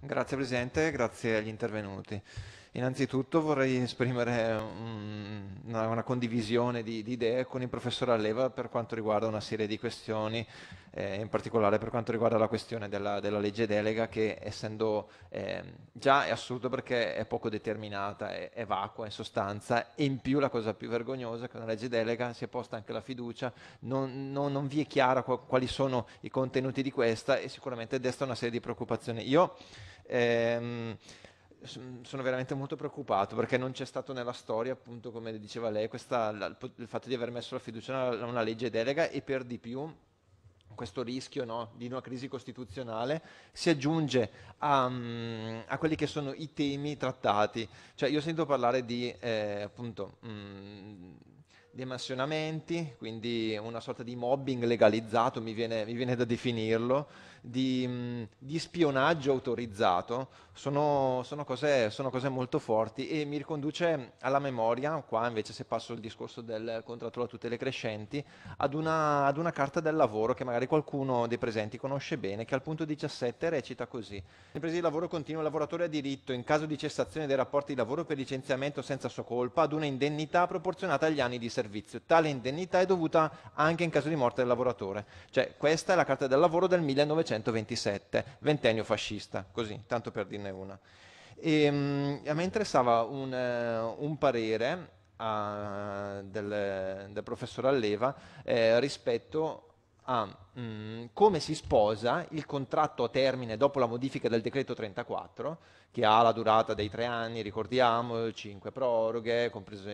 Grazie Presidente, grazie agli intervenuti. Innanzitutto vorrei esprimere una, una, condivisione di, di, idee con il professor Alleva per quanto riguarda una serie di questioni, eh, in particolare per quanto riguarda la questione della, della legge delega che essendo eh, già è assurdo perché è poco determinata, è, è vacua in sostanza e in più la cosa più vergognosa è che una legge delega si è posta anche la fiducia, non, non, non vi è chiaro quali sono i contenuti di questa e sicuramente desta una serie di preoccupazioni. Io ehm, sono veramente molto preoccupato perché non c'è stato nella storia, appunto come diceva lei, questa, la, il fatto di aver messo la fiducia a una, una legge delega e per di più questo rischio no, di una crisi costituzionale si aggiunge a, mm, a, quelli che sono i temi trattati. Cioè io sento parlare di eh, appunto, mh, mm, demansionamenti, quindi una sorta di mobbing legalizzato, mi viene, mi viene da definirlo, di, mm, di spionaggio autorizzato, sono, sono, cose, sono, cose, molto forti e mi riconduce alla memoria, qua invece se passo il discorso del contratto a tutte le crescenti, ad una, ad una carta del lavoro che magari qualcuno dei presenti conosce bene, che al punto 17 recita così. L'impresa di lavoro continua, il lavoratore ha diritto, in caso di cessazione dei rapporti di lavoro per licenziamento senza sua colpa, ad una indennità proporzionata agli anni di servizio servizio. Tale indennità è dovuta anche in caso di morte del lavoratore. Cioè, questa è la Carta del Lavoro del 1927, ventennio fascista, così, tanto per dirne una. E, ehm, a me interessava un, eh, un parere uh, del, del, professor Alleva eh, rispetto a mh, mm, come si sposa il contratto a termine dopo la modifica del decreto 34, che ha la durata dei tre anni, ricordiamo, cinque proroghe,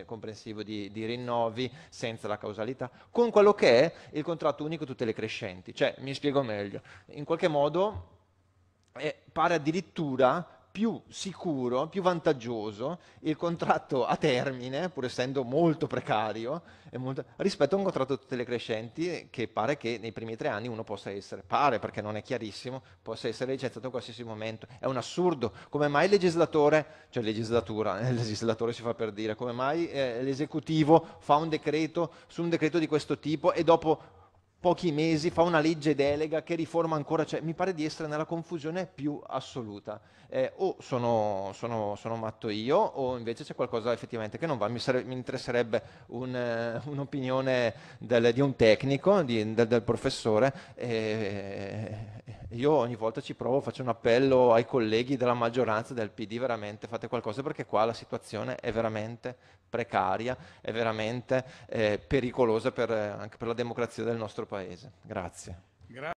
comprensivo di, di, rinnovi, senza la causalità, con quello che è il contratto unico tutte le crescenti. Cioè, mi spiego meglio, in qualche modo eh, pare addirittura più sicuro, più vantaggioso il contratto a termine, pur essendo molto precario, molto, rispetto a un contratto delle crescenti che pare che nei primi tre anni uno possa essere, pare perché non è chiarissimo, possa essere licenziato in qualsiasi momento. È un assurdo. Come mai il legislatore, cioè legislatura, eh, il legislatore si fa per dire, come mai eh, l'esecutivo fa un decreto su un decreto di questo tipo e dopo pochi mesi fa una legge delega che riforma ancora, cioè, mi pare di essere nella confusione più assoluta. Eh, o sono, sono, sono, matto io o invece c'è qualcosa effettivamente che non va. Mi, sare- mi interesserebbe un, eh, un'opinione del, di un tecnico, di, del, del, professore, eh, io ogni volta ci provo, faccio un appello ai colleghi della maggioranza del PD, veramente fate qualcosa perché qua la situazione è veramente precaria, è veramente eh, pericolosa per, eh, anche per la democrazia del nostro Paese. Grazie. Grazie.